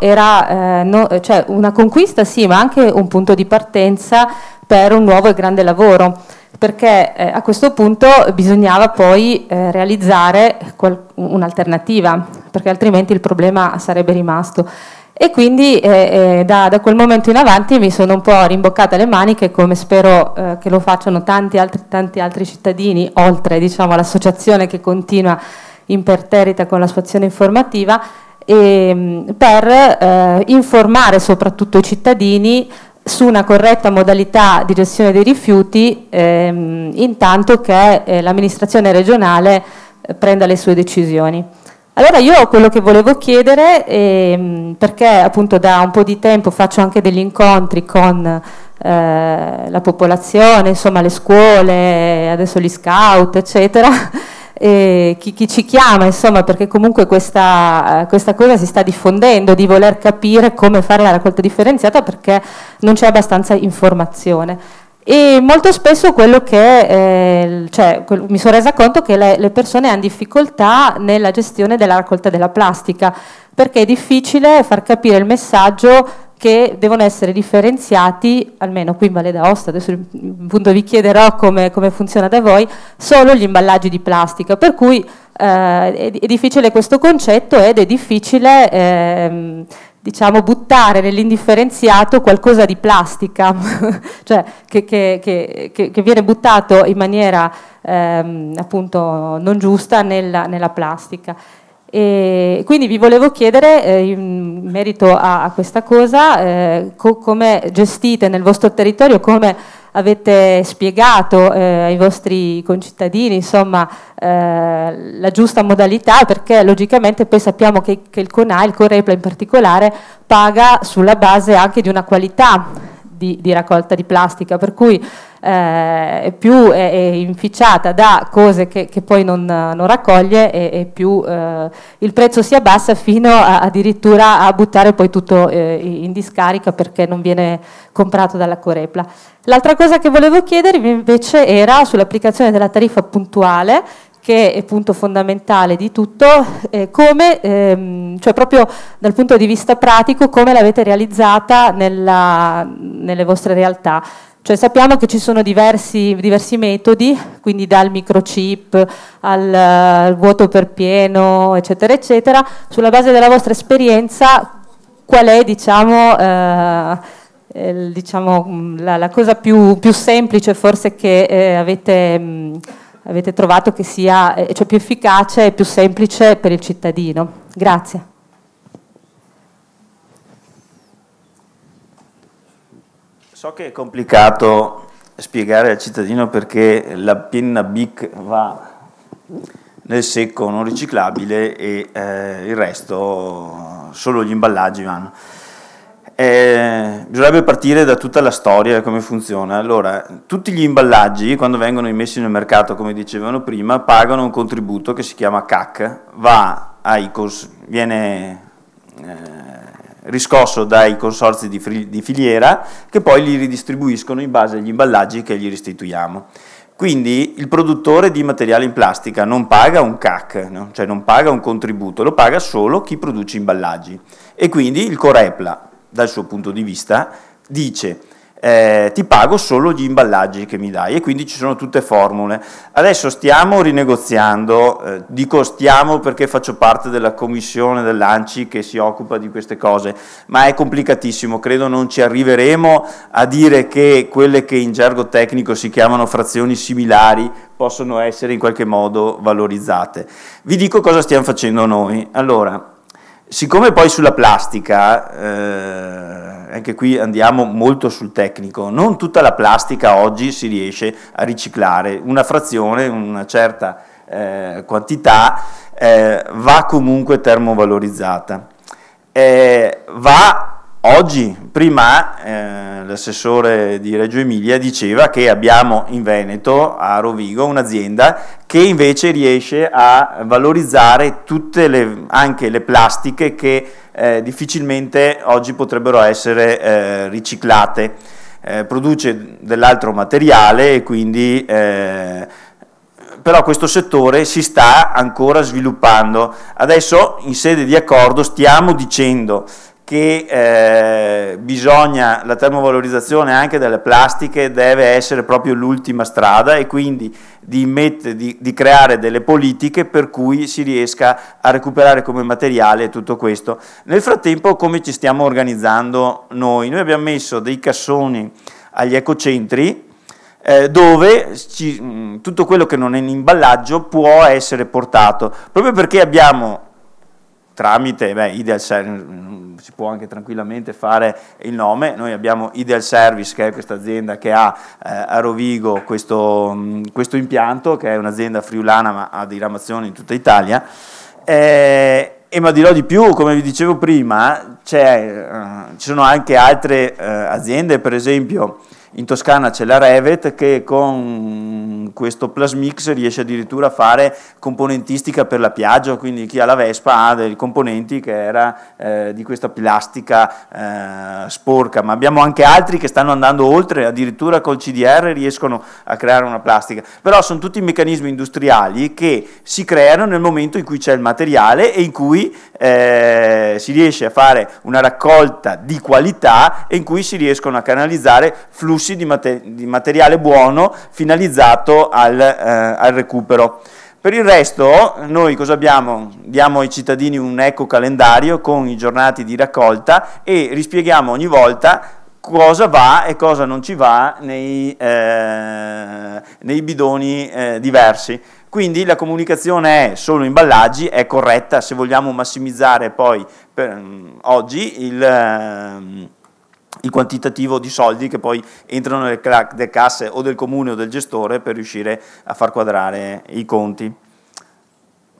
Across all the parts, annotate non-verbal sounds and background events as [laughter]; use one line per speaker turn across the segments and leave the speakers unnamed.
era eh, no, cioè una conquista sì, ma anche un punto di partenza per un nuovo e grande lavoro, perché eh, a questo punto bisognava poi eh, realizzare un'alternativa, perché altrimenti il problema sarebbe rimasto. E quindi eh, eh, da, da, quel momento in avanti mi sono un po' rimboccata le maniche, come spero eh, che lo facciano tanti altri, tanti altri cittadini, oltre diciamo, all'associazione che continua imperterrita con la sua azione informativa, e, ehm, per eh, informare soprattutto i cittadini su una corretta modalità di gestione dei rifiuti ehm, intanto che eh, l'amministrazione regionale eh, prenda le sue decisioni. Allora io quello che volevo chiedere, ehm, perché appunto da un po' di tempo faccio anche degli incontri con eh, la popolazione, insomma le scuole, adesso gli scout, eccetera, eh, chi, chi, ci chiama, insomma, perché comunque questa, eh, questa, cosa si sta diffondendo, di voler capire come fare la raccolta differenziata perché non c'è abbastanza informazione. E molto spesso quello che, eh, cioè, quel, mi sono resa conto che le, le persone hanno difficoltà nella gestione della raccolta della plastica, perché è difficile far capire il messaggio che devono essere differenziati, almeno qui in Valle d'Aosta, adesso appunto vi chiederò come, come, funziona da voi, solo gli imballaggi di plastica, per cui eh, è, è, difficile questo concetto ed è difficile eh, diciamo, buttare nell'indifferenziato qualcosa di plastica, [laughs] cioè che, che, che, che, viene buttato in maniera ehm, appunto non giusta nella, nella plastica. E quindi vi volevo chiedere eh, in merito a, a questa cosa, eh, co come gestite nel vostro territorio, come avete spiegato eh, ai vostri concittadini insomma, eh, la giusta modalità perché logicamente poi sappiamo che, che il CONA, il Corepla in particolare, paga sulla base anche di una qualità di, di raccolta di plastica, per cui eh, più è, è, inficiata da cose che, che poi non, non raccoglie e, e più eh, il prezzo si abbassa fino a, addirittura a buttare poi tutto eh, in discarica perché non viene comprato dalla Corepla. L'altra cosa che volevo chiedervi invece era sull'applicazione della tariffa puntuale che è punto fondamentale di tutto, eh, come, ehm, cioè proprio dal punto di vista pratico, come l'avete realizzata nella, nelle vostre realtà. Cioè sappiamo che ci sono diversi, diversi metodi, quindi dal microchip al, al, vuoto per pieno, eccetera, eccetera. Sulla base della vostra esperienza, qual è diciamo, eh, diciamo, la, la, cosa più, più, semplice forse che eh, avete... Mh, avete trovato che sia eh, cioè, più efficace e più semplice per il cittadino. Grazie.
So che è complicato spiegare al cittadino perché la penna BIC va nel secco non riciclabile e eh, il resto, solo gli imballaggi vanno. Eh, bisognerebbe partire da tutta la storia, come funziona. Allora, tutti gli imballaggi, quando vengono immessi nel mercato, come dicevano prima, pagano un contributo che si chiama CAC, cons- viene eh, riscosso dai consorzi di, fri- di filiera che poi li ridistribuiscono in base agli imballaggi che gli restituiamo. Quindi il produttore di materiale in plastica non paga un CAC, no? cioè non paga un contributo, lo paga solo chi produce imballaggi. E quindi il Corepla, dal suo punto di vista, dice eh, ti pago solo gli imballaggi che mi dai e quindi ci sono tutte formule. Adesso stiamo rinegoziando, eh, dico stiamo perché faccio parte della commissione dell'ANCI che si occupa di queste cose, ma è complicatissimo, credo non ci arriveremo a dire che quelle che in gergo tecnico si chiamano frazioni similari possono essere in qualche modo valorizzate. Vi dico cosa stiamo facendo noi. Allora, Siccome poi sulla plastica, eh, anche qui andiamo molto sul tecnico, non tutta la plastica oggi si riesce a riciclare, una frazione, una certa eh, quantità eh, va comunque termovalorizzata, eh, va Oggi, prima, eh, l'assessore di Reggio Emilia diceva che abbiamo in Veneto, a Rovigo, un'azienda che invece riesce a valorizzare tutte le, anche le plastiche che eh, difficilmente oggi potrebbero essere eh, riciclate. Eh, produce dell'altro materiale e quindi eh, però questo settore si sta ancora sviluppando. Adesso in sede di accordo stiamo dicendo che eh, bisogna, la termovalorizzazione anche delle plastiche deve essere proprio l'ultima strada e quindi di, mette, di, di, creare delle politiche per cui si riesca a recuperare come materiale tutto questo. Nel frattempo come ci stiamo organizzando noi? Noi abbiamo messo dei cassoni agli ecocentri eh, dove ci, tutto quello che non è in imballaggio può essere portato, proprio perché abbiamo tramite beh, Ideal Service, mm, mm, si può anche tranquillamente fare il nome, noi abbiamo Ideal Service che è questa azienda che ha eh, a Rovigo questo, mh, mm, questo, impianto, che è un'azienda friulana ma ha diramazioni in tutta Italia. Eh, e ma dirò di più, come vi dicevo prima, eh, ci sono anche altre eh, aziende, per esempio in Toscana c'è la Revet che con questo Plasmix riesce addirittura a fare componentistica per la piaggia, quindi chi ha la Vespa ha dei componenti che era eh, di questa plastica eh, sporca, ma abbiamo anche altri che stanno andando oltre, addirittura col CDR riescono a creare una plastica. Però sono tutti meccanismi industriali che si creano nel momento in cui c'è il materiale e in cui eh, si riesce a fare una raccolta di qualità e in cui si riescono a canalizzare flussi flussi di, mater di materiale buono finalizzato al, eh, al recupero. Per il resto, noi cosa abbiamo? Diamo ai cittadini un eco calendario con i giornati di raccolta e rispieghiamo ogni volta cosa va e cosa non ci va nei, eh, nei bidoni eh, diversi. Quindi la comunicazione è solo imballaggi, è corretta se vogliamo massimizzare poi per, mm, oggi il... Eh, il quantitativo di soldi che poi entrano nelle casse o del comune o del gestore per riuscire a far quadrare i conti.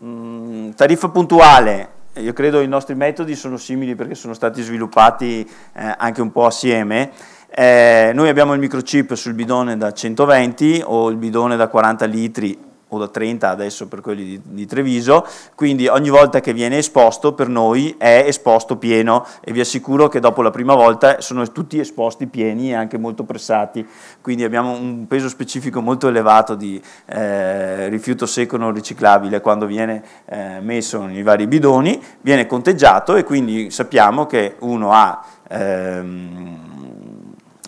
Mm, tariffa puntuale, io credo i nostri metodi sono simili perché sono stati sviluppati eh, anche un po' assieme. Eh, noi abbiamo il microchip sul bidone da 120 o il bidone da 40 litri o da 30 adesso per quelli di, di, Treviso, quindi ogni volta che viene esposto per noi è esposto pieno e vi assicuro che dopo la prima volta sono tutti esposti pieni e anche molto pressati, quindi abbiamo un peso specifico molto elevato di eh, rifiuto secco non riciclabile quando viene eh, messo nei vari bidoni, viene conteggiato e quindi sappiamo che uno ha... Ehm,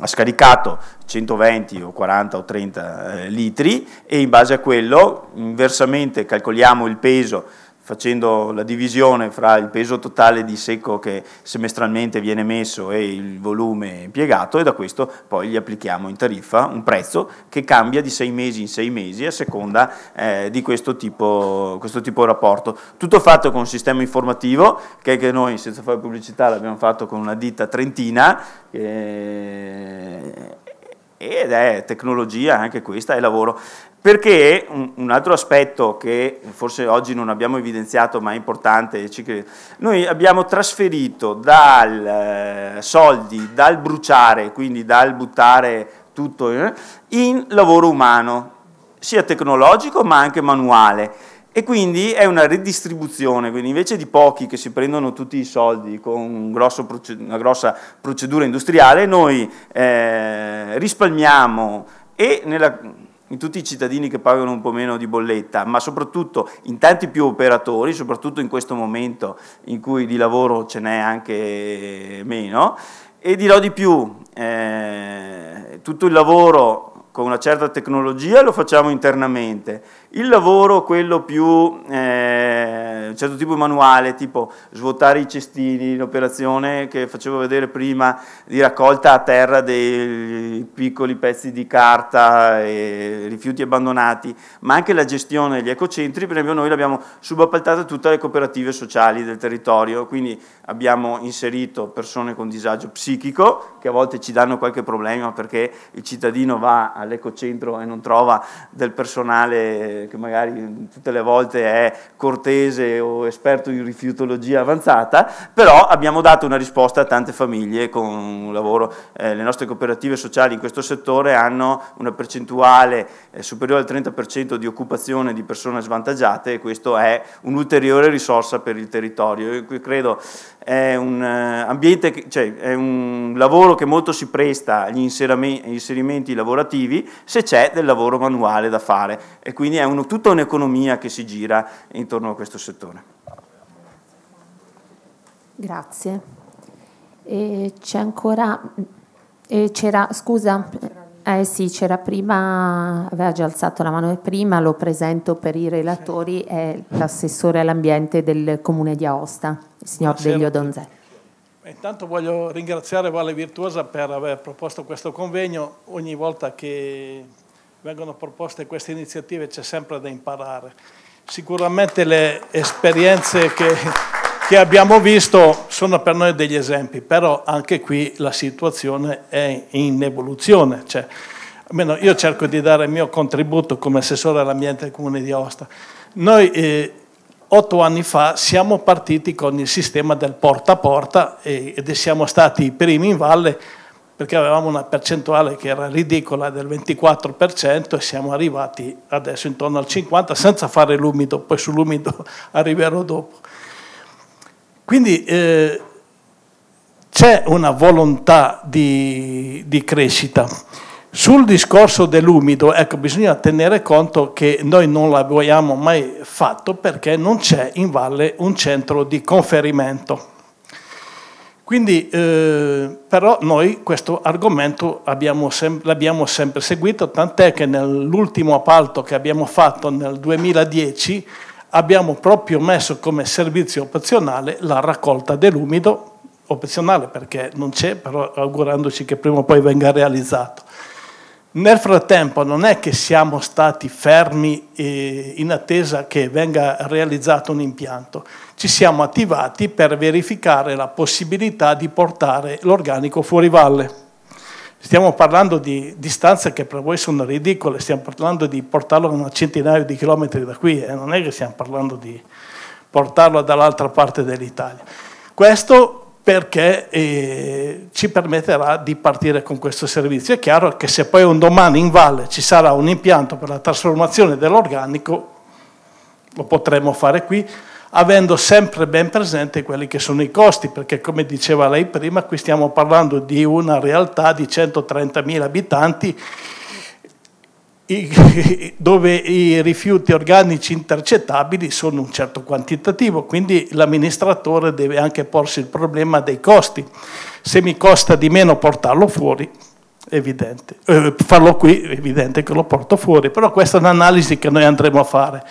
ha scaricato 120 o 40 o 30 eh, litri e in base a quello inversamente calcoliamo il peso facendo la divisione fra il peso totale di secco che semestralmente viene messo e il volume impiegato e da questo poi gli applichiamo in tariffa un prezzo che cambia di sei mesi in sei mesi a seconda eh, di questo tipo, questo tipo, di rapporto. Tutto fatto con un sistema informativo che, che noi senza fare pubblicità l'abbiamo fatto con una ditta trentina eh, ed è tecnologia anche questa, è lavoro. Perché un altro aspetto che forse oggi non abbiamo evidenziato ma è importante, noi abbiamo trasferito dal eh, soldi, dal bruciare, quindi dal buttare tutto, eh, in lavoro umano, sia tecnologico ma anche manuale. E quindi è una ridistribuzione, quindi invece di pochi che si prendono tutti i soldi con un grosso, una grossa procedura industriale, noi eh, risparmiamo e nella in tutti i cittadini che pagano un po' meno di bolletta, ma soprattutto in tanti più operatori, soprattutto in questo momento in cui di lavoro ce n'è anche meno. E dirò di più, eh, tutto il lavoro con una certa tecnologia lo facciamo internamente. Il lavoro, quello più, eh, un certo tipo manuale, tipo svuotare i cestini, l'operazione che facevo vedere prima di raccolta a terra dei piccoli pezzi di carta e rifiuti abbandonati, ma anche la gestione degli ecocentri, per esempio noi l'abbiamo subappaltata a tutte le cooperative sociali del territorio, quindi abbiamo inserito persone con disagio psichico che a volte ci danno qualche problema perché il cittadino va al all'ecocentro e non trova del personale che magari tutte le volte è cortese o esperto in rifiutologia avanzata, però abbiamo dato una risposta a tante famiglie con un lavoro. Eh, le nostre cooperative sociali in questo settore hanno una percentuale eh, superiore al 30% di occupazione di persone svantaggiate e questo è un'ulteriore risorsa per il territorio. Io credo è un, eh, ambiente, cioè, è un lavoro che molto si presta agli inserimenti lavorativi produttivi se c'è del lavoro manuale da fare e quindi è uno, tutta un'economia che si gira intorno a questo settore.
Grazie. c'è ancora, c'era, scusa, eh sì, c'era prima, aveva già alzato la mano prima, lo presento per i relatori, è l'assessore all'ambiente del comune di Aosta, il signor Buonasera. Deglio Donzelli.
Intanto voglio ringraziare Valle Virtuosa per aver proposto questo convegno. Ogni volta che vengono proposte queste iniziative c'è sempre da imparare. Sicuramente le esperienze che, che abbiamo visto sono per noi degli esempi, però anche qui la situazione è in evoluzione. Cioè, almeno io cerco di dare il mio contributo come assessore all'ambiente del comune di Aosta. Noi eh, otto anni fa siamo partiti con il sistema del porta a porta ed siamo stati i primi in valle perché avevamo una percentuale che era ridicola del 24% e siamo arrivati adesso intorno al 50% senza fare l'umido, poi sull'umido [laughs] arriverò dopo. Quindi eh, c'è una volontà di, di crescita. Sul discorso dell'umido, ecco, bisogna tenere conto che noi non l'abbiamo mai fatto perché non c'è in valle un centro di conferimento. Quindi, eh, però noi questo argomento l'abbiamo sem sempre seguito, tant'è che nell'ultimo appalto che abbiamo fatto nel 2010 abbiamo proprio messo come servizio opzionale la raccolta dell'umido, opzionale perché non c'è, però augurandoci che prima o poi venga realizzato. Nel frattempo non è che siamo stati fermi in attesa che venga realizzato un impianto, ci siamo attivati per verificare la possibilità di portare l'organico fuori valle. Stiamo parlando di distanze che per voi sono ridicole, stiamo parlando di portarlo a una centinaia di chilometri da qui, eh, non è che stiamo parlando di portarlo dall'altra parte dell'Italia. Questo perché eh, ci permetterà di partire con questo servizio. È chiaro che se poi un domani in valle ci sarà un impianto per la trasformazione dell'organico, lo potremo fare qui, avendo sempre ben presente quelli che sono i costi, perché come diceva lei prima, qui stiamo parlando di una realtà di 130.000 abitanti i, [laughs] dove i rifiuti organici intercettabili sono un certo quantitativo, quindi l'amministratore deve anche porsi il problema dei costi. Se mi costa di meno portarlo fuori, evidente, eh, farlo qui, è evidente che lo porto fuori, però questa è un'analisi che noi andremo a fare.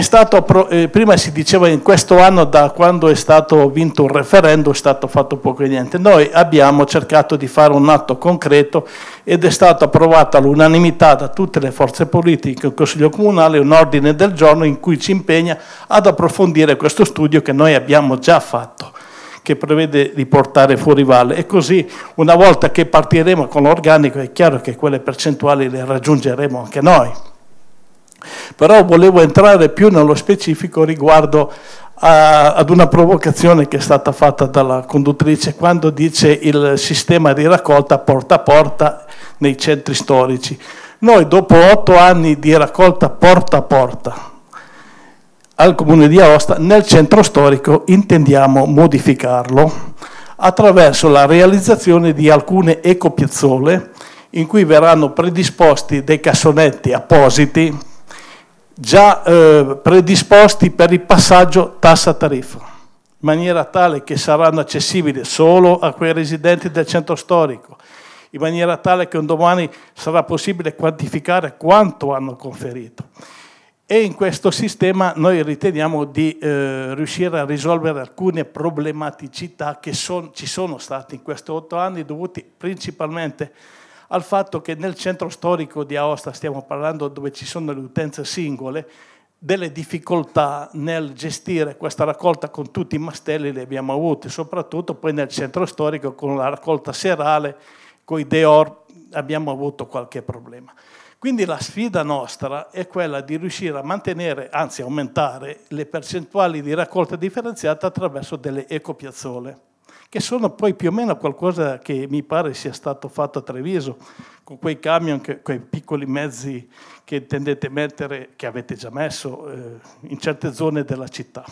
Stato, eh, prima si diceva in questo anno da quando è stato vinto un referendum è stato fatto poco e niente. Noi abbiamo cercato di fare un atto concreto ed è stato approvato all'unanimità da tutte le forze politiche, il Consiglio Comunale, un ordine del giorno in cui ci impegna ad approfondire questo studio che noi abbiamo già fatto che prevede di portare fuori valle e così una volta che partiremo con l'organico è chiaro che quelle percentuali le raggiungeremo anche noi. Però volevo entrare più nello specifico riguardo a, ad una provocazione che è stata fatta dalla conduttrice quando dice il sistema di raccolta porta a porta nei centri storici. Noi dopo otto anni di raccolta porta a porta al comune di Aosta, nel centro storico intendiamo modificarlo attraverso la realizzazione di alcune ecopiazzole in cui verranno predisposti dei cassonetti appositi già eh, predisposti per il passaggio tassa-tariffa, in maniera tale che saranno accessibili solo a quei residenti del centro storico, in maniera tale che un domani sarà possibile quantificare quanto hanno conferito. E in questo sistema noi riteniamo di eh, riuscire a risolvere alcune problematicità che son, ci sono state in questi otto anni dovuti principalmente a al fatto che nel centro storico di Aosta, stiamo parlando dove ci sono le utenze singole, delle difficoltà nel gestire questa raccolta con tutti i mastelli le abbiamo avute, soprattutto poi nel centro storico con la raccolta serale, con i Deor abbiamo avuto qualche problema. Quindi la sfida nostra è quella di riuscire a mantenere, anzi aumentare, le percentuali di raccolta differenziata attraverso delle ecopiazzole che sono poi più o meno qualcosa che mi pare sia stato fatto a Treviso, con quei camion, che, quei piccoli mezzi che intendete mettere, che avete già messo eh, in certe zone della città.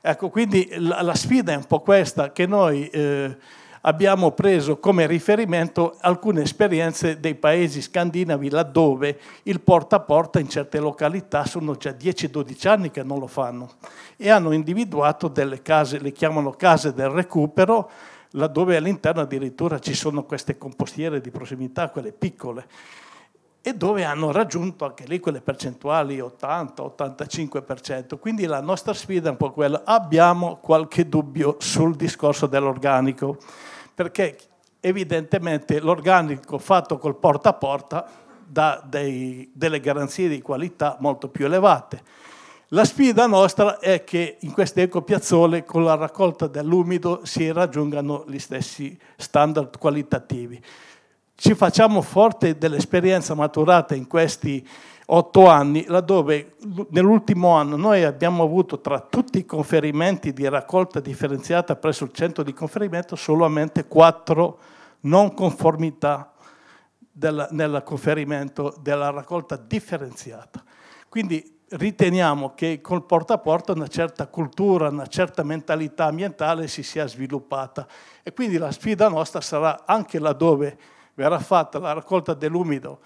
Ecco, quindi la, la, sfida è un po' questa, che noi... Eh, abbiamo preso come riferimento alcune esperienze dei paesi scandinavi laddove il porta a porta in certe località sono già 10-12 anni che non lo fanno e hanno individuato delle case, le chiamano case del recupero, laddove all'interno addirittura ci sono queste compostiere di prossimità, quelle piccole e dove hanno raggiunto anche lì quelle percentuali 80-85%. Quindi la nostra sfida è un po' quella. Abbiamo qualche dubbio sul discorso dell'organico perché evidentemente l'organico fatto col porta a porta dà dei, delle garanzie di qualità molto più elevate. La sfida nostra è che in queste ecopiazzole con la raccolta dell'umido si raggiungano gli stessi standard qualitativi. Ci facciamo forte dell'esperienza maturata in questi otto anni, laddove nell'ultimo anno noi abbiamo avuto tra tutti i conferimenti di raccolta differenziata presso il centro di conferimento solamente quattro non conformità della, nel conferimento della raccolta differenziata. Quindi riteniamo che col porta a porta una certa cultura, una certa mentalità ambientale si sia sviluppata e quindi la sfida nostra sarà anche laddove verrà fatta la raccolta dell'umido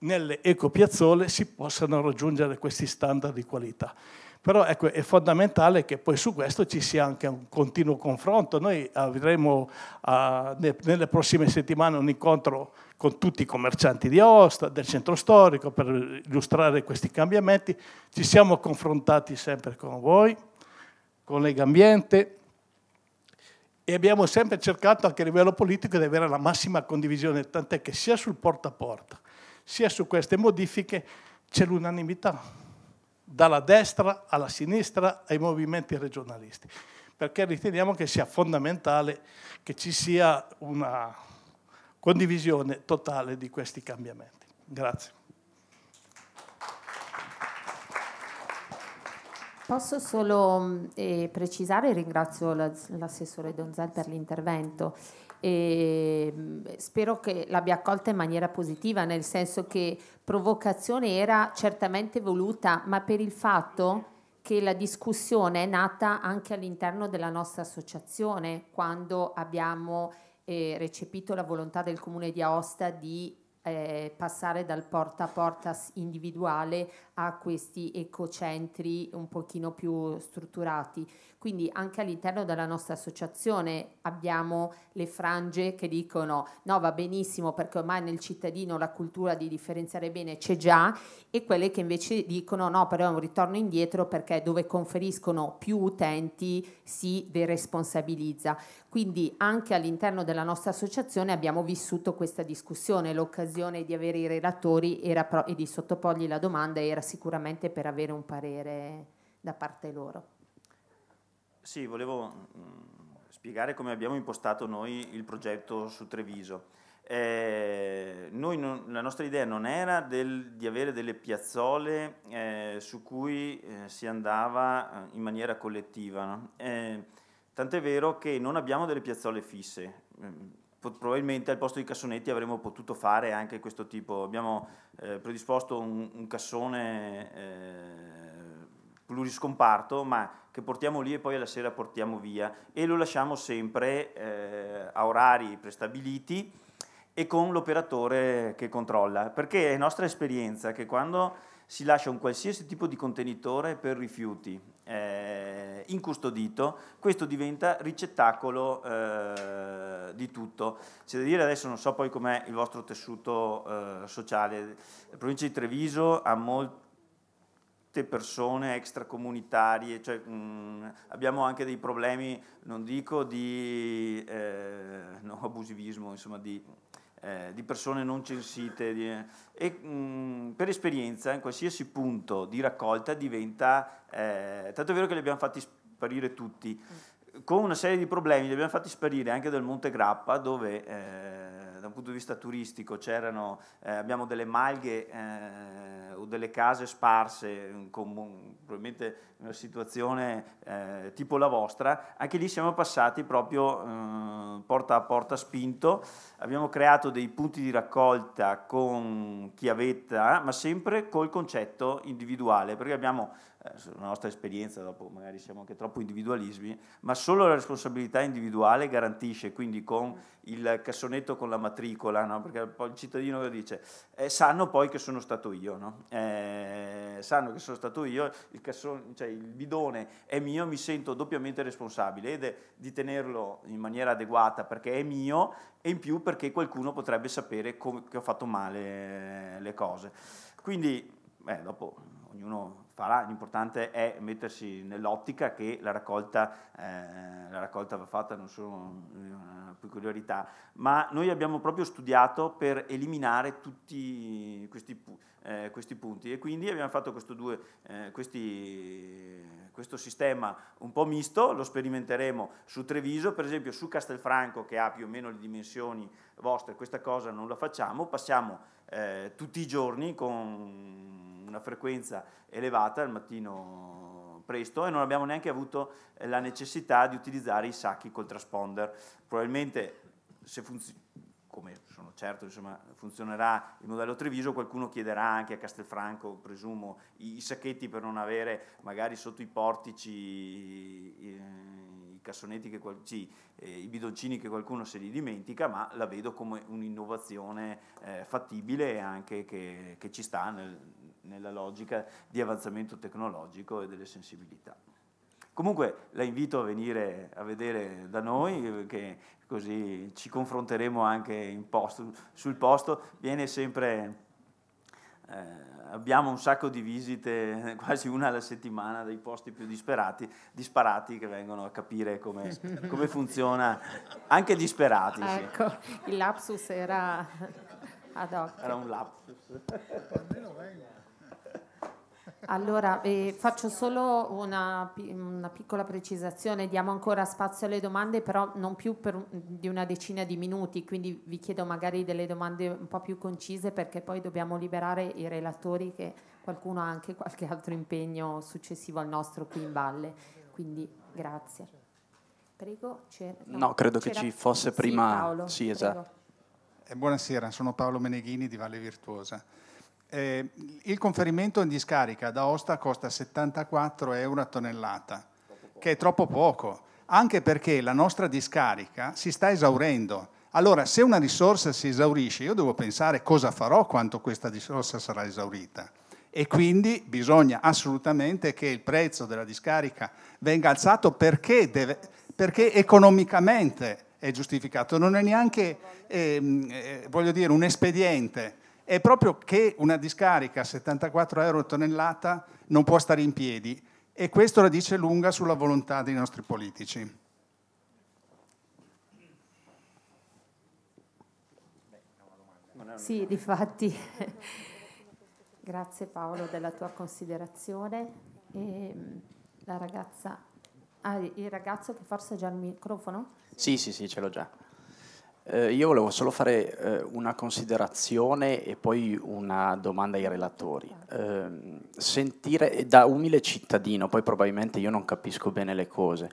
nelle ecopiazzole si possano raggiungere questi standard di qualità. Però ecco, è fondamentale che poi su questo ci sia anche un continuo confronto. Noi avremo uh, ne, nelle prossime settimane un incontro con tutti i commercianti di Aosta, del centro storico, per illustrare questi cambiamenti. Ci siamo confrontati sempre con voi, con Lega Ambiente, e abbiamo sempre cercato anche a livello politico di avere la massima condivisione, tant'è che sia sul porta a porta sia su queste modifiche c'è l'unanimità, dalla destra alla sinistra ai movimenti regionalisti, perché riteniamo che sia fondamentale che ci sia una condivisione totale di questi cambiamenti. Grazie.
Posso solo eh, precisare, ringrazio l'assessore Donzel per l'intervento, e spero che l'abbia accolta in maniera positiva, nel senso che provocazione era certamente voluta, ma per il fatto che la discussione è nata anche all'interno della nostra associazione, quando abbiamo eh, recepito la volontà del comune di Aosta di eh, passare dal porta a porta individuale a questi ecocentri un pochino più strutturati. Quindi anche all'interno della nostra associazione abbiamo le frange che dicono no va benissimo perché ormai nel cittadino la cultura di differenziare bene c'è già e quelle che invece dicono no però è un ritorno indietro perché dove conferiscono più utenti si deresponsabilizza. Quindi anche all'interno della nostra associazione abbiamo vissuto questa discussione, l'occasione decisione di avere i relatori pro- e di sottoporgli la domanda era sicuramente per avere un parere da parte loro.
Sì, volevo mh, mm, spiegare come abbiamo impostato noi il progetto su Treviso. Eh, non, la nostra idea non era del, di avere delle piazzole eh, su cui eh, si andava eh, in maniera collettiva, no? Eh, tant'è vero che non abbiamo delle piazzole fisse mm, probabilmente al posto di cassonetti avremmo potuto fare anche questo tipo. Abbiamo eh, predisposto un, un cassone eh, pluriscomparto, ma che portiamo lì e poi alla sera portiamo via e lo lasciamo sempre eh, a orari prestabiliti e con l'operatore che controlla, perché è nostra esperienza che quando si lascia un qualsiasi tipo di contenitore per rifiuti eh, incustodito, questo diventa ricettacolo eh, di tutto. C'è da dire adesso, non so poi com'è il vostro tessuto eh, sociale, la provincia di Treviso ha molte persone extracomunitarie, cioè, mh, mm, abbiamo anche dei problemi, non dico di eh, no, abusivismo, insomma di eh, di persone non censite. Di, eh, e mh, mm, per esperienza in qualsiasi punto di raccolta diventa, eh, tanto è vero che li abbiamo fatti sparire tutti, mm con una serie di problemi li abbiamo fatti sparire anche dal Monte Grappa dove eh, da un punto di vista turistico c'erano, eh, abbiamo delle malghe eh, o delle case sparse mm, con probabilmente una situazione eh, tipo la vostra, anche lì siamo passati proprio mm, porta a porta spinto, abbiamo creato dei punti di raccolta con chiavetta ma sempre col concetto individuale perché abbiamo sulla eh, nostra esperienza, dopo magari siamo anche troppo individualismi, ma solo la responsabilità individuale garantisce, quindi con mm. il cassonetto con la matricola, no? perché il cittadino che dice, eh, sanno poi che sono stato io, no? eh, sanno che sono stato io, il, casson- cioè il bidone è mio, mi sento doppiamente responsabile ed è di tenerlo in maniera adeguata perché è mio e in più perché qualcuno potrebbe sapere come, che ho fatto male le cose. Quindi, beh, dopo ognuno farà, l'importante è mettersi nell'ottica che la raccolta, eh, la raccolta va fatta, non solo una eh, peculiarità, ma noi abbiamo proprio studiato per eliminare tutti questi, eh, questi punti e quindi abbiamo fatto questo, due, eh, questi, questo sistema un po' misto, lo sperimenteremo su Treviso, per esempio su Castelfranco che ha più o meno le dimensioni vostre, questa cosa non la facciamo, passiamo eh, tutti i giorni con una frequenza elevata al mattino presto e non abbiamo neanche avuto eh, la necessità di utilizzare i sacchi col trasponder. Probabilmente, se funziona come sono certo insomma, funzionerà il modello Treviso, qualcuno chiederà anche a Castelfranco, presumo, i, i sacchetti per non avere magari sotto i portici i, i cassonetti, che, sì, eh, i bidoncini che qualcuno se li dimentica, ma la vedo come un'innovazione eh, fattibile e anche che, che ci sta nel, nella logica di avanzamento tecnologico e delle sensibilità. Comunque la invito a venire a vedere da noi, che così ci confronteremo anche posto, sul posto. Viene sempre eh, abbiamo un sacco di visite, [laughs] quasi una alla settimana, dai posti più disperati, disparati che vengono a capire come, come [laughs] funziona, anche disperati. Ecco,
il lapsus era ad hoc. Era un
lapsus. [laughs]
Allora, eh, faccio solo una, una, piccola precisazione, diamo ancora spazio alle domande, però non più per, di una decina di minuti, quindi vi chiedo magari delle domande un po' più concise perché poi dobbiamo liberare i relatori che qualcuno ha anche qualche altro impegno successivo al nostro qui in valle. Quindi grazie. Prego, c'era, no, no, credo che ci fosse prima... Sì, Paolo, sì esatto.
Eh, buonasera, sono Paolo Meneghini di Valle Virtuosa. Eh, il conferimento in discarica da Osta costa 74 euro a tonnellata, che è troppo poco, anche perché la nostra discarica si sta esaurendo. Allora, se una risorsa si esaurisce, io devo pensare cosa farò quando questa risorsa sarà esaurita. E quindi bisogna assolutamente che il prezzo della discarica venga alzato perché, deve, perché economicamente è giustificato. Non è neanche, eh, eh, voglio dire, un espediente è proprio che una discarica a 74 euro tonnellata non può stare in piedi e questo la dice lunga sulla volontà dei nostri politici.
Sì, di fatti. [laughs] Grazie Paolo della tua considerazione. E mm, la ragazza, ah, il ragazzo che forse ha già il microfono?
Sì, sì, sì, ce l'ho già. Eh, io volevo solo fare eh, una considerazione e poi una domanda ai relatori. Eh, sentire da umile cittadino, poi probabilmente io non capisco bene le cose,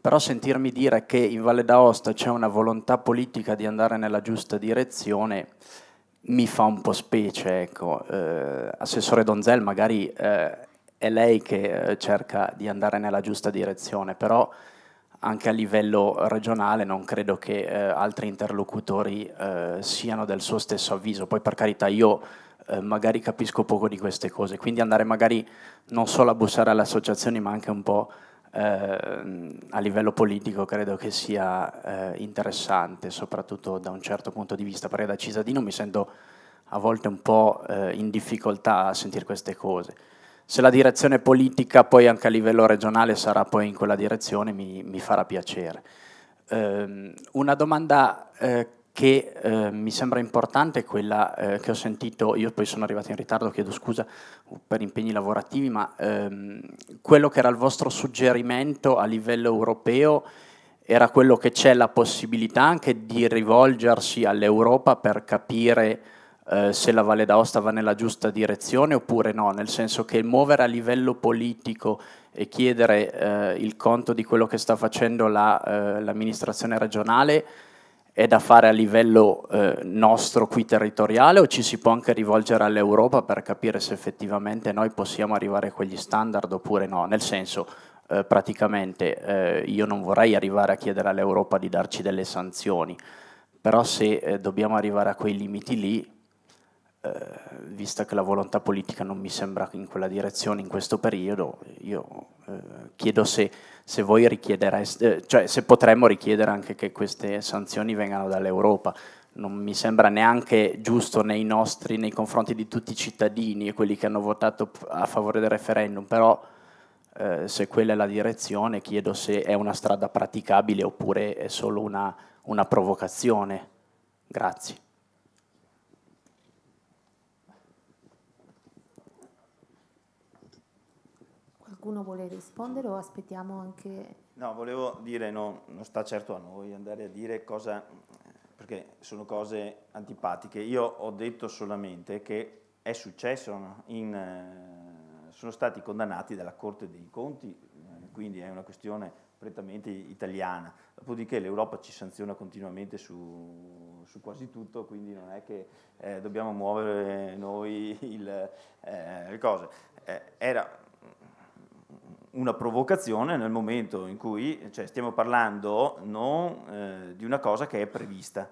però sentirmi dire che in Valle d'Aosta c'è una volontà politica di andare nella giusta direzione mi fa un po' specie, ecco. Eh, Assessore Donzel, magari eh, è lei che eh, cerca di andare nella giusta direzione, però anche a livello regionale non credo che eh, altri interlocutori eh, siano del suo stesso avviso. Poi per carità io eh, magari capisco poco di queste cose, quindi andare magari non solo a bussare alle associazioni ma anche un po' ehm, a livello politico credo che sia eh, interessante, soprattutto da un certo punto di vista, perché da cittadino mi sento a volte un po' eh, in difficoltà a sentire queste cose se la direzione politica poi anche a livello regionale sarà poi in quella direzione mi, mi farà piacere. Eh, una domanda eh, che eh, mi sembra importante è quella eh, che ho sentito, io poi sono arrivato in ritardo, chiedo scusa per impegni lavorativi, ma ehm, quello che era il vostro suggerimento a livello europeo era quello che c'è la possibilità anche di rivolgersi all'Europa per capire eh, se la Valle d'Aosta va nella giusta direzione oppure no, nel senso che muovere a livello politico e chiedere eh, il conto di quello che sta facendo la, eh, l'amministrazione regionale è da fare a livello eh, nostro qui territoriale o ci si può anche rivolgere all'Europa per capire se effettivamente noi possiamo arrivare a quegli standard oppure no, nel senso eh, praticamente io non vorrei arrivare a chiedere all'Europa di darci delle sanzioni, però se dobbiamo arrivare a quei limiti lì eh, vista che la volontà politica non mi sembra in quella direzione in questo periodo, io eh, chiedo se, se voi richiedereste, eh, cioè se potremmo richiedere anche che queste sanzioni vengano dall'Europa. Non mi sembra neanche giusto nei nostri, nei confronti di tutti i cittadini e quelli che hanno votato a favore del referendum, però eh, se quella è la direzione, chiedo se è una strada praticabile oppure è solo una, una provocazione. Grazie.
qualcuno vuole rispondere o aspettiamo anche...
No, volevo dire, no, non sta certo a noi andare a dire cosa, perché sono cose antipatiche. Io ho detto solamente che è successo, in, eh, sono stati condannati dalla Corte dei Conti, eh, quindi è una questione prettamente italiana. Dopodiché l'Europa ci sanziona continuamente su, su, quasi tutto, quindi non è che eh, dobbiamo muovere noi il, eh, le cose. Eh, era una provocazione nel momento in cui cioè, stiamo parlando non eh, di una cosa che è prevista.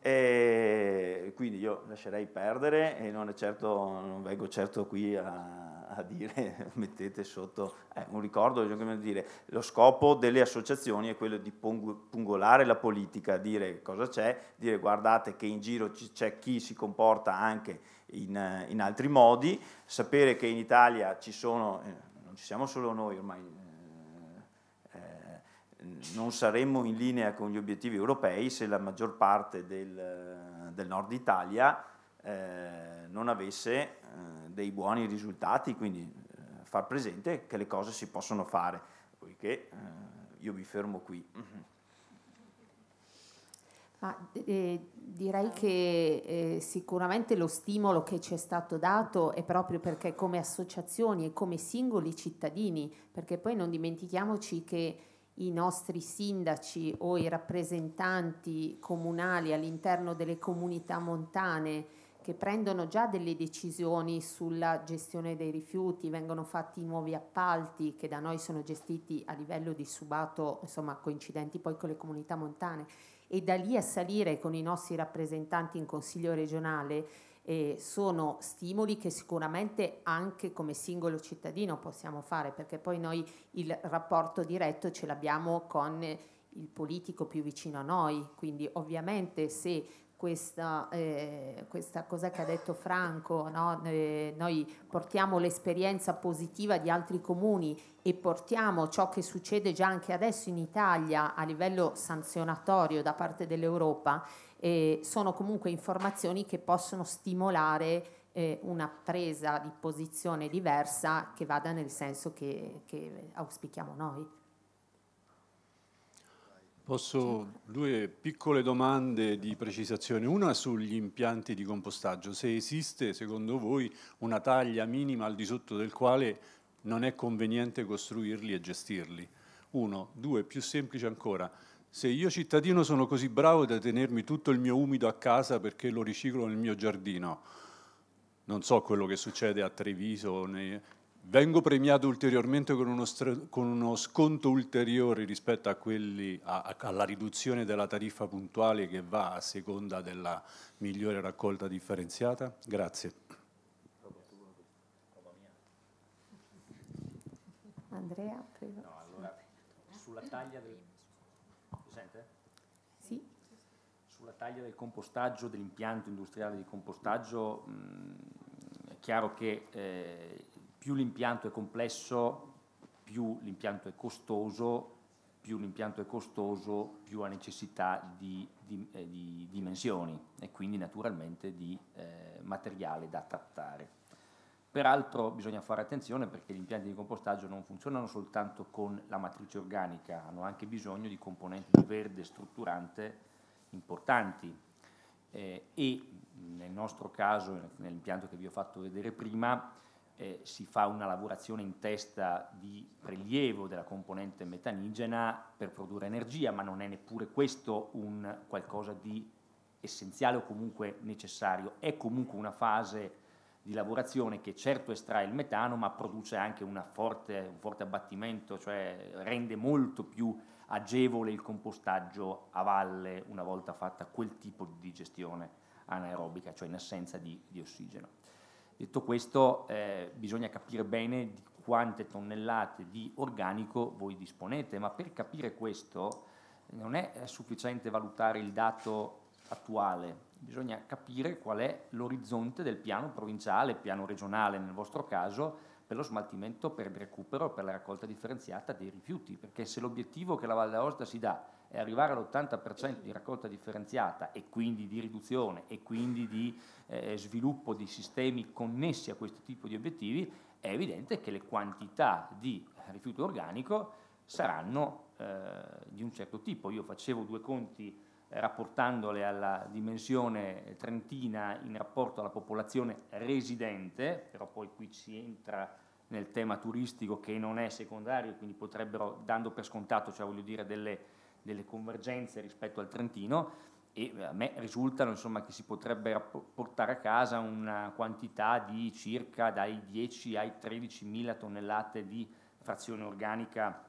E quindi io lascerei perdere e non, certo, non vengo certo qui a, a dire, [laughs] mettete sotto eh, un ricordo, cioè, dire, lo scopo delle associazioni è quello di pungolare la politica, dire cosa c'è, dire guardate che in giro c'è chi si comporta anche in, in altri modi, sapere che in Italia ci sono... Eh, ci siamo solo noi ormai, eh, eh, non saremmo in linea con gli obiettivi europei se la maggior parte del, del nord Italia eh, non avesse eh, dei buoni risultati, quindi eh, far presente che le cose si possono fare, poiché io mi fermo qui.
Ma, eh, Direi che eh, sicuramente lo stimolo che ci è stato dato è proprio perché come associazioni e come singoli cittadini, perché poi non dimentichiamoci che i nostri sindaci o i rappresentanti comunali all'interno delle comunità montane che prendono già delle decisioni sulla gestione dei rifiuti, vengono fatti nuovi appalti che da noi sono gestiti a livello di subato, insomma coincidenti poi con le comunità montane e da lì a salire con i nostri rappresentanti in Consiglio regionale eh, sono stimoli che sicuramente anche come singolo cittadino possiamo fare perché poi noi il rapporto diretto ce l'abbiamo con il politico più vicino a noi, quindi ovviamente se questa, eh, questa, cosa che ha detto Franco, no? eh, noi portiamo l'esperienza positiva di altri comuni e portiamo ciò che succede già anche adesso in Italia a livello sanzionatorio da parte dell'Europa, eh, sono comunque informazioni che possono stimolare eh, una presa di posizione diversa che vada nel senso che, che auspichiamo noi.
Posso
due piccole domande di precisazione. Una sugli impianti di compostaggio. Se esiste, secondo voi, una taglia minima al di sotto del quale non è conveniente costruirli e gestirli? Uno. Due, più semplice ancora. Se io cittadino sono così bravo da tenermi tutto il mio umido a casa perché lo riciclo nel mio giardino, non so quello che succede a Treviso, vengo premiato ulteriormente con uno, con uno sconto ulteriore rispetto a quelli, a, a, alla riduzione della tariffa puntuale che va a seconda della migliore raccolta differenziata? Grazie.
Andrea, prego. No,
allora, sulla taglia del... Sì. Sulla taglia del compostaggio, dell'impianto industriale di compostaggio, mh, mm, è chiaro che eh, più l'impianto è complesso, più l'impianto è costoso, più l'impianto è costoso, più ha necessità di, di, eh, di dimensioni e quindi naturalmente di eh, materiale da trattare. Peraltro bisogna fare attenzione perché gli impianti di compostaggio non funzionano soltanto con la matrice organica, hanno anche bisogno di componenti di verde strutturante importanti eh, e nel nostro caso, nell'impianto che vi ho fatto vedere prima, eh, si fa una lavorazione in testa di prelievo della componente metanigena per produrre energia, ma non è neppure questo un qualcosa di essenziale o comunque necessario, è comunque una fase di lavorazione che certo estrae il metano ma produce anche forte, un forte abbattimento, cioè rende molto più agevole il compostaggio a valle una volta fatta quel tipo di digestione anaerobica, cioè in assenza di, di ossigeno. Detto questo, eh, bisogna capire bene di quante tonnellate di organico voi disponete, ma per capire questo non è sufficiente valutare il dato attuale, bisogna capire qual è l'orizzonte del piano provinciale, piano regionale nel vostro caso, per lo smaltimento, per il recupero, per la raccolta differenziata dei rifiuti, perché se l'obiettivo che la Val d'Aosta si dà e arrivare all'80% di raccolta differenziata e quindi di riduzione e quindi di eh, sviluppo di sistemi connessi a questo tipo di obiettivi, è evidente che le quantità di rifiuto organico saranno eh, di un certo tipo. Io facevo due conti eh, rapportandole alla dimensione trentina in rapporto alla popolazione residente, però poi qui si entra nel tema turistico che non è secondario, quindi potrebbero, dando per scontato, cioè voglio dire, delle delle convergenze rispetto al Trentino e eh, a me risultano insomma, che si potrebbe portare a casa una quantità di circa dai 10 ai 13 mila tonnellate di frazione organica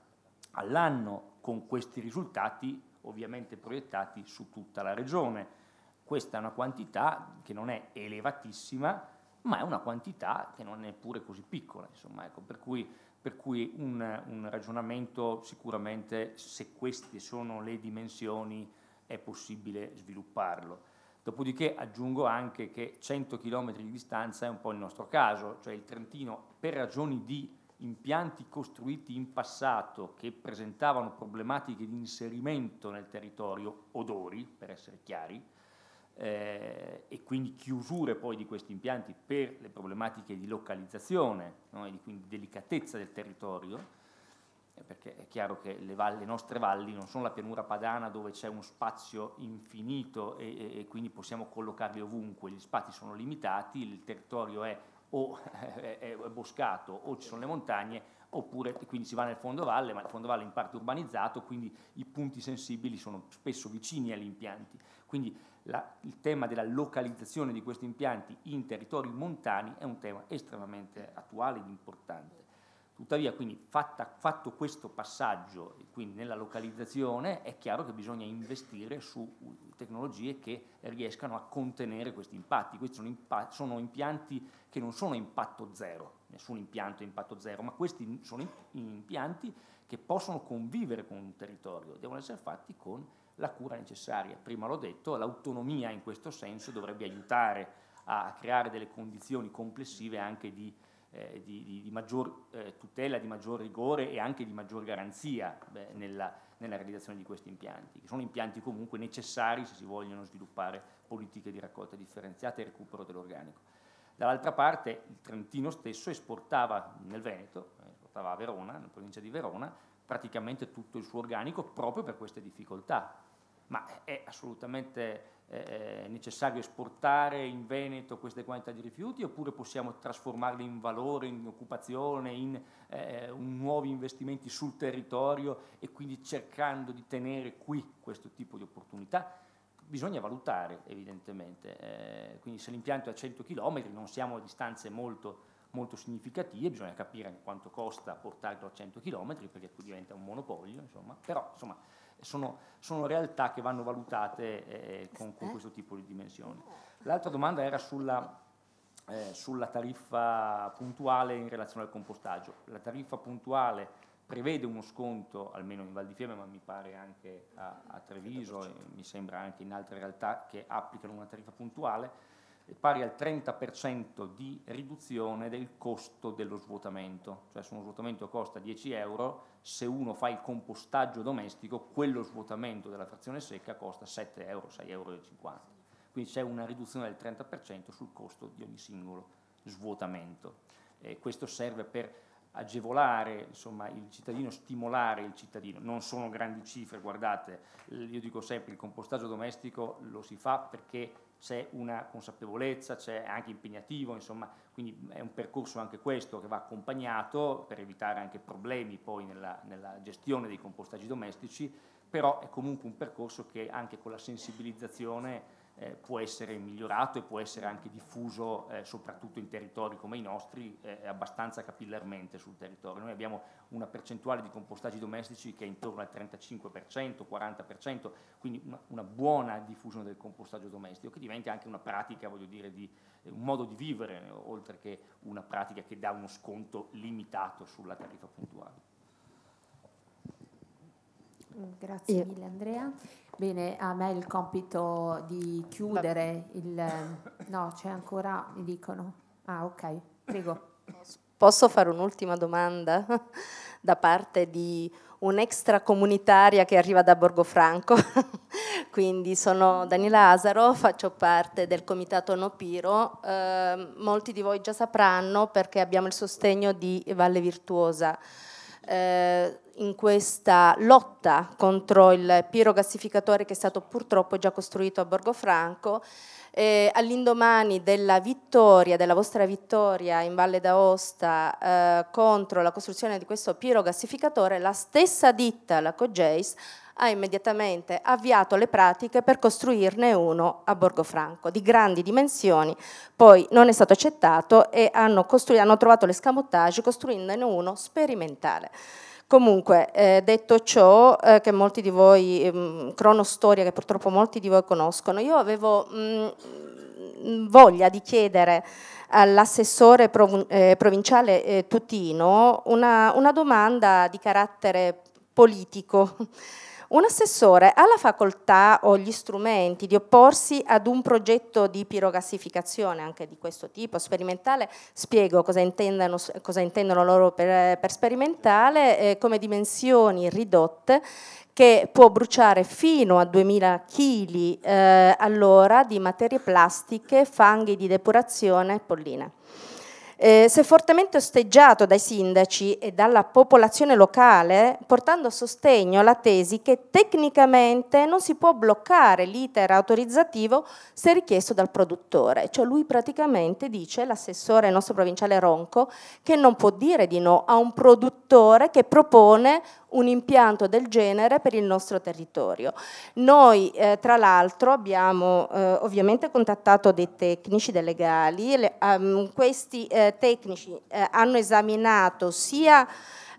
all'anno, con questi risultati ovviamente proiettati su tutta la regione. Questa è una quantità che non è elevatissima, ma è una quantità che non è neppure così piccola, insomma, ecco, per cui per cui un, un ragionamento sicuramente, se queste sono le dimensioni, è possibile svilupparlo. Dopodiché aggiungo anche che 100 km di distanza è un po' il nostro caso, cioè il Trentino per ragioni di impianti costruiti in passato che presentavano problematiche di inserimento nel territorio, odori per essere chiari, eh, e quindi chiusure poi di questi impianti per le problematiche di localizzazione no? e quindi delicatezza del territorio, eh, perché è chiaro che le, valli, le, nostre valli non sono la pianura padana dove c'è uno spazio infinito e, e, e, quindi possiamo collocarli ovunque, gli spazi sono limitati, il territorio è o [laughs] è, è boscato o ci sono le montagne oppure quindi si va nel fondovalle, ma il fondovalle è in parte urbanizzato, quindi i punti sensibili sono spesso vicini agli impianti. Quindi la, il tema della localizzazione di questi impianti in territori montani è un tema estremamente attuale ed importante. Tuttavia, quindi, fatta, fatto questo passaggio, quindi nella localizzazione, è chiaro che bisogna investire su uh, tecnologie che riescano a contenere questi impatti. Questi sono, impa sono impianti che non sono a impatto zero, nessun impianto è impatto zero, ma questi sono impianti che possono convivere con un territorio, devono essere fatti con la cura necessaria. Prima l'ho detto, l'autonomia in questo senso dovrebbe aiutare a creare delle condizioni complessive anche di, eh, di, di, di maggior eh, tutela, di maggior rigore e anche di maggior garanzia beh, nella, nella, realizzazione di questi impianti, che sono impianti comunque necessari se si vogliono sviluppare politiche di raccolta differenziata e recupero dell'organico. Dall'altra parte il Trentino stesso esportava nel Veneto, eh, esportava a Verona, nella provincia di Verona, praticamente tutto il suo organico proprio per queste difficoltà, ma è assolutamente eh, eh, necessario esportare in Veneto queste quantità di rifiuti oppure possiamo trasformarli in valore, in occupazione, in eh, nuovi investimenti sul territorio e quindi cercando di tenere qui questo tipo di opportunità? Bisogna valutare evidentemente, eh, quindi se l'impianto è a 100 km non siamo a distanze molto molto significative, bisogna capire quanto costa portarlo a 100 km perché qui diventa un monopolio, insomma. però insomma, sono, sono, realtà che vanno valutate eh, eh con, con, eh. questo tipo di dimensioni. L'altra domanda era sulla, eh, sulla tariffa puntuale in relazione al compostaggio. La tariffa puntuale prevede uno sconto, almeno in Val di Fiemme, ma mi pare anche a, a Treviso, e mi sembra anche in altre realtà che applicano una tariffa puntuale, pari al 30% di riduzione del costo dello svuotamento, cioè se uno svuotamento costa 10 euro, se uno fa il compostaggio domestico, quello svuotamento della frazione secca costa 7 euro, 6,50 euro. Quindi c'è una riduzione del 30% sul costo di ogni singolo svuotamento. E questo serve per agevolare insomma, il cittadino, stimolare il cittadino. Non sono grandi cifre, guardate, io dico sempre il compostaggio domestico lo si fa perché c'è una consapevolezza, c'è anche impegnativo, insomma, quindi è un percorso anche questo che va accompagnato per evitare anche problemi poi nella, nella gestione dei compostaggi domestici, però è comunque un percorso che anche con la sensibilizzazione eh, può essere migliorato e può essere anche diffuso eh, soprattutto in territori come i nostri eh, abbastanza capillarmente sul territorio. Noi abbiamo una percentuale di compostaggi domestici che è intorno al 35%, 40%, quindi una, una buona diffusione del compostaggio domestico che diventa anche una pratica, voglio dire, di, eh, un modo di vivere, oltre che una pratica che dà uno sconto limitato sulla tariffa puntuale.
Grazie mille Andrea. Bene, a me il compito di chiudere il... No, c'è ancora, mi dicono. Ah, ok,
prego. Posso fare un'ultima domanda [laughs] da parte di un'extracomunitaria che arriva da Borgo Franco? [laughs] Quindi sono Daniela Asaro, faccio parte del comitato Nopiro. Eh, molti di voi già sapranno perché abbiamo il sostegno di Valle Virtuosa. Eh, in questa lotta contro il pirogassificatore che è stato purtroppo già costruito a Borgofranco. Eh, all'indomani della vittoria, della vostra vittoria in Valle d'Aosta eh, contro la costruzione di questo pirogassificatore, la stessa ditta, la Cogeis, ha immediatamente avviato le pratiche per costruirne uno a Borgo Franco, di grandi dimensioni, poi non è stato accettato e hanno, hanno trovato l'escamotage costruendone uno sperimentale. Comunque, eh, detto ciò, eh, che molti di voi, ehm, cronostoria che purtroppo molti di voi conoscono, io avevo mh, mm, voglia di chiedere all'assessore prov eh, provinciale eh, Tutino una, una domanda di carattere politico. Un assessore ha la facoltà o gli strumenti di opporsi ad un progetto di pirogassificazione anche di questo tipo, sperimentale, spiego cosa intendono, cosa intendono loro per, per sperimentale, eh, come dimensioni ridotte che può bruciare fino a 2000 kg eh, all'ora di materie plastiche, fanghi di depurazione e polline eh, si è fortemente osteggiato dai sindaci e dalla popolazione locale, portando a sostegno la tesi che tecnicamente non si può bloccare l'iter autorizzativo se richiesto dal produttore. Cioè lui praticamente dice, l'assessore nostro provinciale Ronco, che non può dire di no a un produttore che propone un impianto del genere per il nostro territorio. Noi eh, tra l'altro abbiamo eh, ovviamente contattato dei tecnici, dei legali, le, um, questi eh, tecnici eh, hanno esaminato sia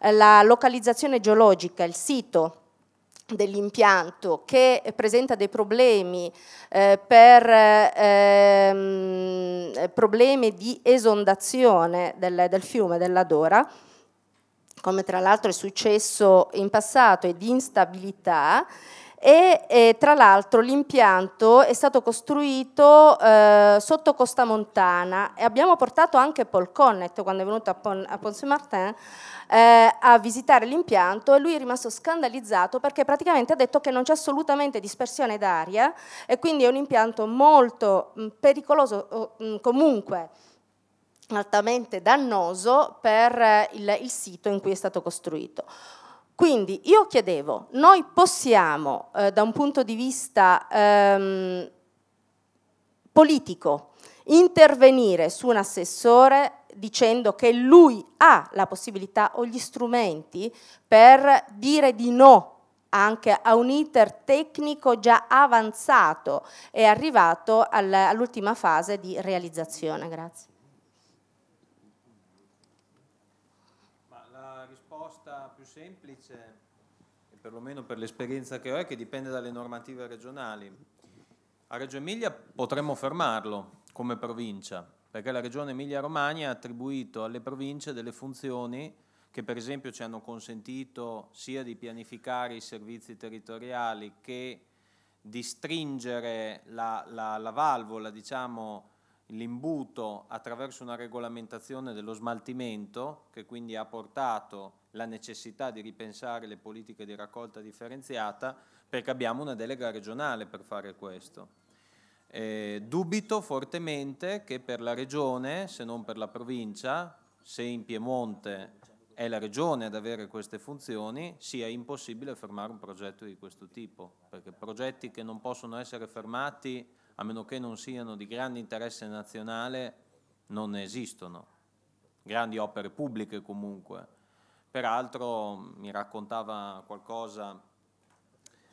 eh, la localizzazione geologica, il sito dell'impianto che presenta dei problemi eh, per ehm, problemi di esondazione del, del fiume della Dora come tra l'altro è successo in passato, e di instabilità e eh, tra l'altro l'impianto è stato costruito eh, sotto Costa Montana e abbiamo portato anche Paul Connett quando è venuto a, Pon a Ponce Martin eh, a visitare l'impianto e lui è rimasto scandalizzato perché praticamente ha detto che non c'è assolutamente dispersione d'aria e quindi è un impianto molto mh, mm, pericoloso mh, mm, comunque altamente dannoso per eh, il, il sito in cui è stato costruito. Quindi io chiedevo, noi possiamo eh, da un punto di vista ehm, politico intervenire su un assessore dicendo che lui ha la possibilità o gli strumenti per dire di no anche a un iter tecnico già avanzato e arrivato all'ultima fase di realizzazione. Grazie.
semplice, perlomeno per l'esperienza che ho, è che dipende dalle normative regionali. A Reggio Emilia potremmo fermarlo come provincia, perché la Regione Emilia-Romagna ha attribuito alle province delle funzioni che per esempio ci hanno consentito sia di pianificare i servizi territoriali che di stringere la, la, la valvola, diciamo, l'imbuto attraverso una regolamentazione dello smaltimento che quindi ha portato la necessità di ripensare le politiche di raccolta differenziata perché abbiamo una delega regionale per fare questo. Eh, dubito fortemente che per la regione, se non per la provincia, se in Piemonte è la regione ad avere queste funzioni, sia impossibile fermare un progetto di questo tipo, perché progetti che non possono essere fermati a meno che non siano di grande interesse nazionale, non ne esistono. Grandi opere pubbliche comunque. Peraltro mi, raccontava qualcosa,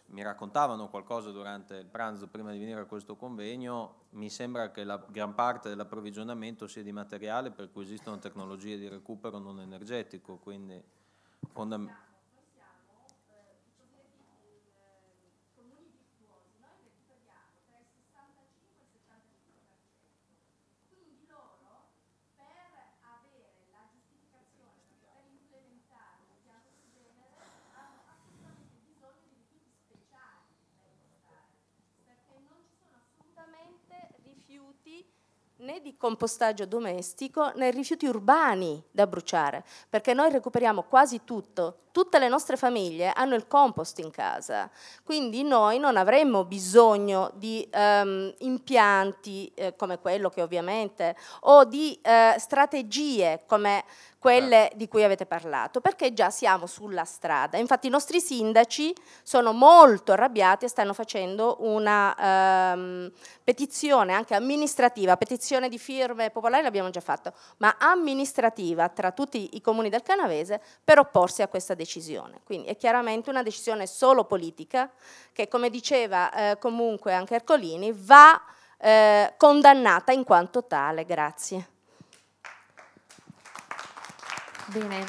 mi raccontavano qualcosa durante il pranzo prima di venire a questo convegno, mi sembra che la gran parte dell'approvvigionamento sia di materiale per cui esistono tecnologie di recupero non energetico, quindi fondamentalmente
né di compostaggio domestico né rifiuti urbani da bruciare, perché noi recuperiamo quasi tutto. Tutte le nostre famiglie hanno il compost in casa, quindi noi non avremmo bisogno di um, impianti eh, come quello che ovviamente, o di eh, strategie come quelle di cui avete parlato, perché già siamo sulla strada. Infatti i nostri sindaci sono molto arrabbiati e stanno facendo una ehm, petizione anche amministrativa, petizione di firme popolari l'abbiamo già fatto, ma amministrativa tra tutti i comuni del Canavese per opporsi a questa decisione. Quindi è chiaramente una decisione solo politica che come diceva eh, comunque anche Ercolini va eh, condannata in quanto tale. Grazie.
Bene.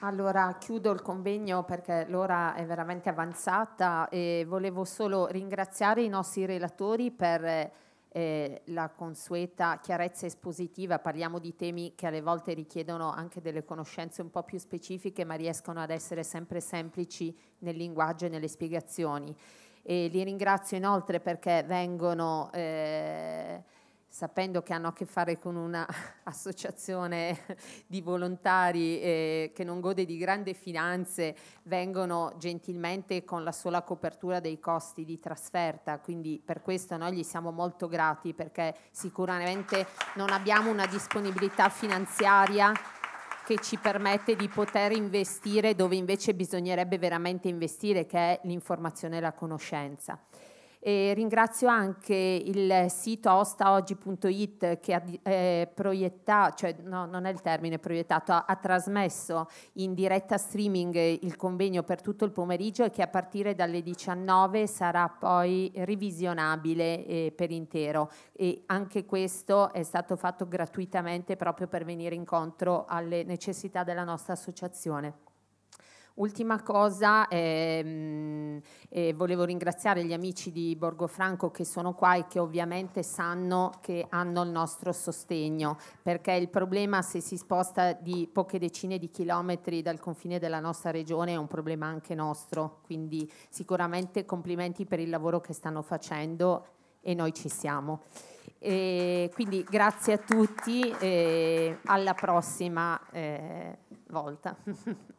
Allora chiudo il convegno perché l'ora è veramente avanzata e volevo solo ringraziare i nostri relatori per eh, la consueta chiarezza espositiva. Parliamo di temi che alle volte richiedono anche delle conoscenze un po' più specifiche ma riescono ad essere sempre semplici nel linguaggio e nelle spiegazioni. E li ringrazio inoltre perché vengono... Eh, sapendo che hanno a che fare con un'associazione [laughs] [laughs] di volontari eh, che non gode di grandi finanze, vengono gentilmente con la sola copertura dei costi di trasferta, quindi per questo noi gli siamo molto grati perché sicuramente non abbiamo una disponibilità finanziaria che ci permette di poter investire dove invece bisognerebbe veramente investire, che è l'informazione e la conoscenza. E ringrazio anche il sito ostaoggi.it che ha eh, proiettato, cioè no, non è il termine proiettato, ha, ha, trasmesso in diretta streaming il convegno per tutto il pomeriggio e che a partire dalle 19 sarà poi revisionabile eh, per intero. E anche questo è stato fatto gratuitamente proprio per venire incontro alle necessità della nostra associazione. Ultima cosa, ehm, eh, volevo ringraziare gli amici di Borgo Franco che sono qua e che ovviamente sanno che hanno il nostro sostegno, perché il problema se si sposta di poche decine di chilometri dal confine della nostra regione è un problema anche nostro, quindi sicuramente complimenti per il lavoro che stanno facendo e noi ci siamo. E quindi grazie a tutti e alla prossima eh, volta. [laughs]